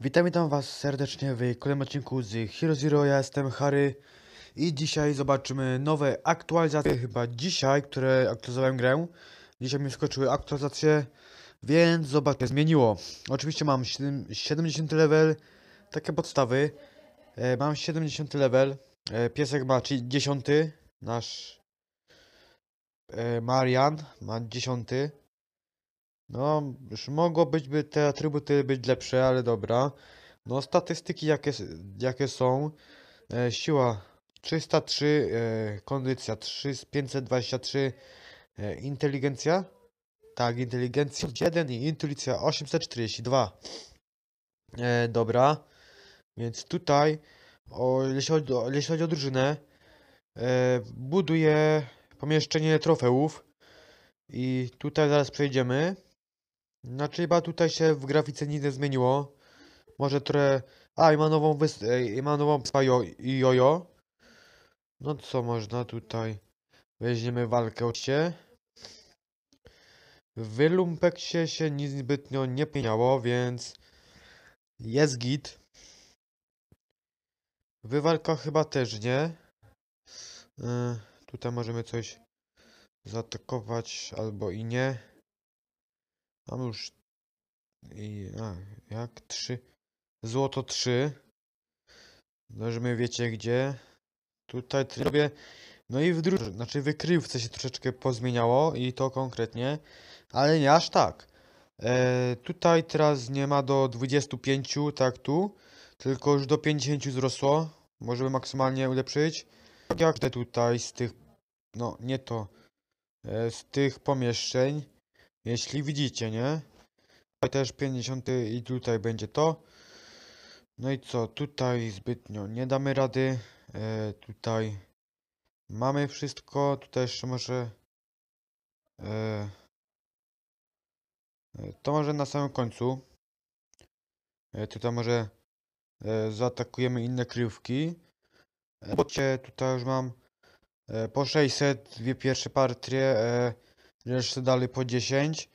Witamy tam was serdecznie w kolejnym odcinku z Hero Zero, ja jestem Harry i dzisiaj zobaczymy nowe aktualizacje, chyba dzisiaj, które aktualizowałem grę. Dzisiaj mi skoczyły aktualizacje, więc zobaczcie, zmieniło. Oczywiście mam 7, 70 level, takie podstawy. E, mam 70 level, e, piesek ma 10, nasz E, Marian ma dziesiąty. No, już mogło być by te atrybuty być lepsze, ale dobra. No, statystyki jakie, jakie są. E, siła 303, e, kondycja 3, 523, e, inteligencja. Tak, inteligencja 1 i intuicja 842. E, dobra. Więc tutaj, o, jeśli, chodzi o, jeśli chodzi o drużynę, e, buduje pomieszczenie trofeów. I tutaj zaraz przejdziemy. Znaczy chyba tutaj się w grafice nic nie zmieniło. Może trochę... A, i ma nową, wys... i ma nową psa jo... i jojo. No co można tutaj? Weźmiemy walkę oście. W Lumpeksie się nic zbytnio nie pieniało, więc jest git. Wywalka chyba też nie. Yy. Tutaj możemy coś zaatakować albo i nie. Mam już... I, a, jak? Trzy. Złoto trzy. możemy wiecie gdzie. Tutaj robię... No i w drugiej, znaczy wykrywce się troszeczkę pozmieniało i to konkretnie, ale nie aż tak. E, tutaj teraz nie ma do 25, tak tu, tylko już do 50 wzrosło. Możemy maksymalnie ulepszyć. Jak te tutaj z tych no nie to, e, z tych pomieszczeń, jeśli widzicie, nie? Tutaj też 50 i tutaj będzie to. No i co, tutaj zbytnio nie damy rady, e, tutaj mamy wszystko, tutaj jeszcze może... E, e to może na samym końcu. E, tutaj może e, zaatakujemy inne kryjówki. E, bo tutaj już mam E, po 600 dwie pierwsze partie, e, resztę dalej po 10.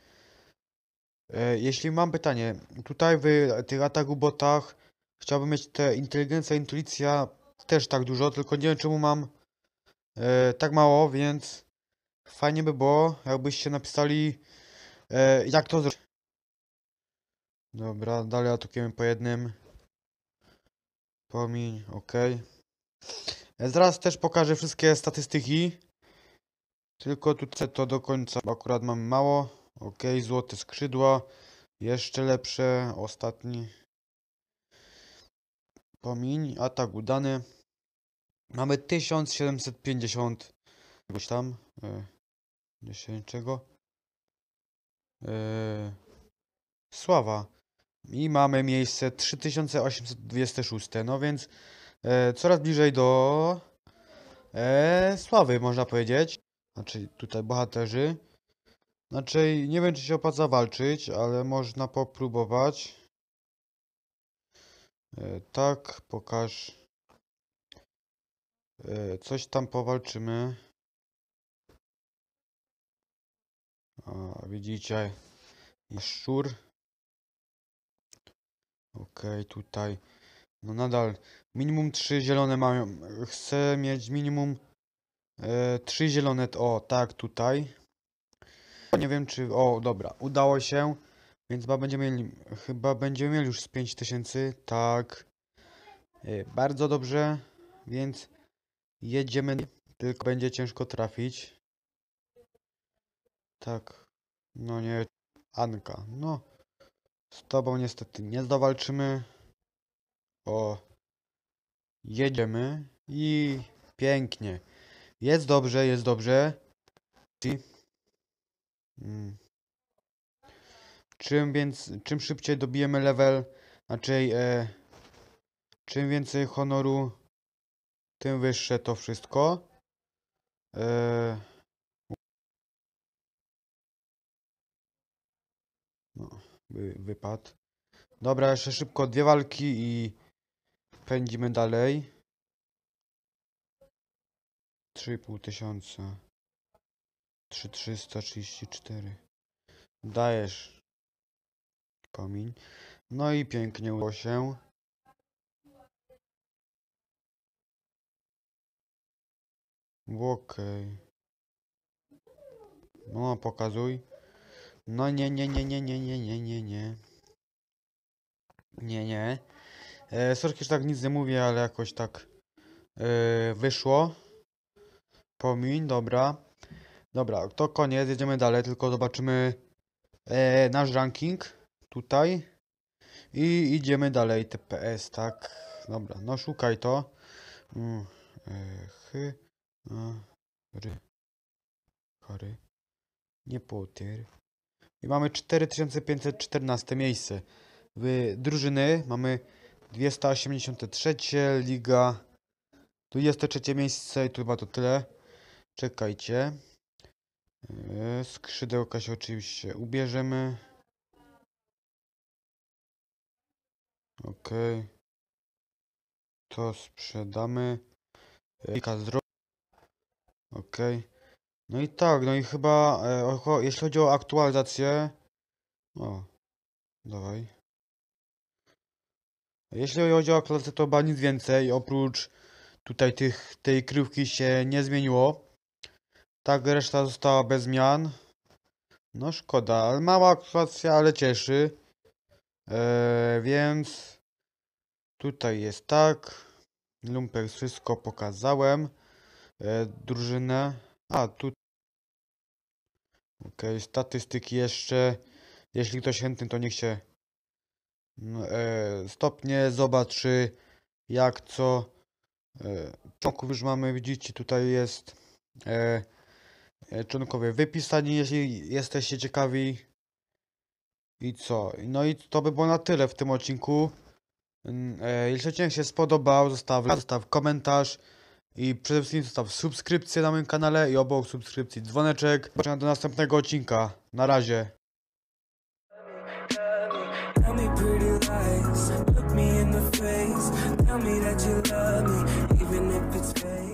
E, jeśli mam pytanie, tutaj w tych atak botach chciałbym mieć te inteligencja, intuicja też tak dużo, tylko nie wiem czemu mam tak mało, więc fajnie by było, jakbyście napisali jak to zrobić. Dobra, dalej atakujemy po jednym. Pomiń, okej. Okay. Zaraz też pokażę wszystkie statystyki. Tylko tu chcę to do końca, bo akurat mam mało. Ok, złote skrzydła. Jeszcze lepsze, ostatni. Pomiń, atak udany. Mamy 1750 gdzieś tam. Yy, czego. Yy, sława. I mamy miejsce 3826. No więc e, coraz bliżej do e, sławy, można powiedzieć. Znaczy, tutaj bohaterzy. Znaczy, nie wiem, czy się opłaca walczyć, ale można popróbować. E, tak, pokaż. E, coś tam powalczymy. A, widzicie, jest szczur. Okej, okay, tutaj no nadal. Minimum 3 zielone mają. Chcę mieć minimum e, 3 zielone. O, tak, tutaj. Nie wiem czy... O, dobra. Udało się. Więc chyba będziemy mieli, chyba będziemy mieli już z 5000. Tak. E, bardzo dobrze. Więc jedziemy. Tylko będzie ciężko trafić. Tak. No nie. Anka. No. Z tobą niestety nie zdowalczymy. O. Jedziemy. I pięknie. Jest dobrze, jest dobrze. Hmm. Czym więc, czym szybciej dobijemy level, raczej e, czym więcej honoru, tym wyższe to wszystko. E, no, wy, wypad. Dobra, jeszcze szybko dwie walki i Pędzimy dalej. 3,5 tysiąca. 3,334. Dajesz. Pomiń. No i pięknie udało się. Okej. Okay. No, pokazuj. No nie, nie, nie, nie, nie, nie, nie, nie, nie. Nie, nie. E, sorki, że tak nic nie mówię, ale jakoś tak e, wyszło. Pomiń, dobra. Dobra, to koniec, jedziemy dalej, tylko zobaczymy e, nasz ranking tutaj. I idziemy dalej, TPS, tak. Dobra, no szukaj to. chy, ry, kary, nie potyr. I mamy 4514 miejsce. W drużyny mamy 283 liga 23 miejsce i tu chyba to tyle czekajcie yy, skrzydełka się oczywiście ubierzemy ok to sprzedamy yy, kilka zdrowia ok no i tak no i chyba e, jeśli chodzi o aktualizację o dawaj jeśli chodzi o klasę, to chyba nic więcej, oprócz tutaj tych, tej kryjówki się nie zmieniło. Tak, reszta została bez zmian. No szkoda, mała aktualizacja, ale cieszy. Eee, więc tutaj jest tak. Lumpek wszystko pokazałem. Eee, drużynę. A, tu. Ok, statystyki jeszcze. Jeśli ktoś chętny, to niech się E, stopnie, zobaczy jak co. E, Członków już mamy, widzicie, tutaj jest e, członkowie wypisani, jeśli jesteście ciekawi. I co? No i to by było na tyle w tym odcinku. Jeśli odcinek się spodobał, zostaw, zostaw komentarz i przede wszystkim zostaw subskrypcję na moim kanale i obok subskrypcji dzwoneczek. Do następnego odcinka. Na razie. eyes. Look me in the face. Tell me that you love me, even if it's fake.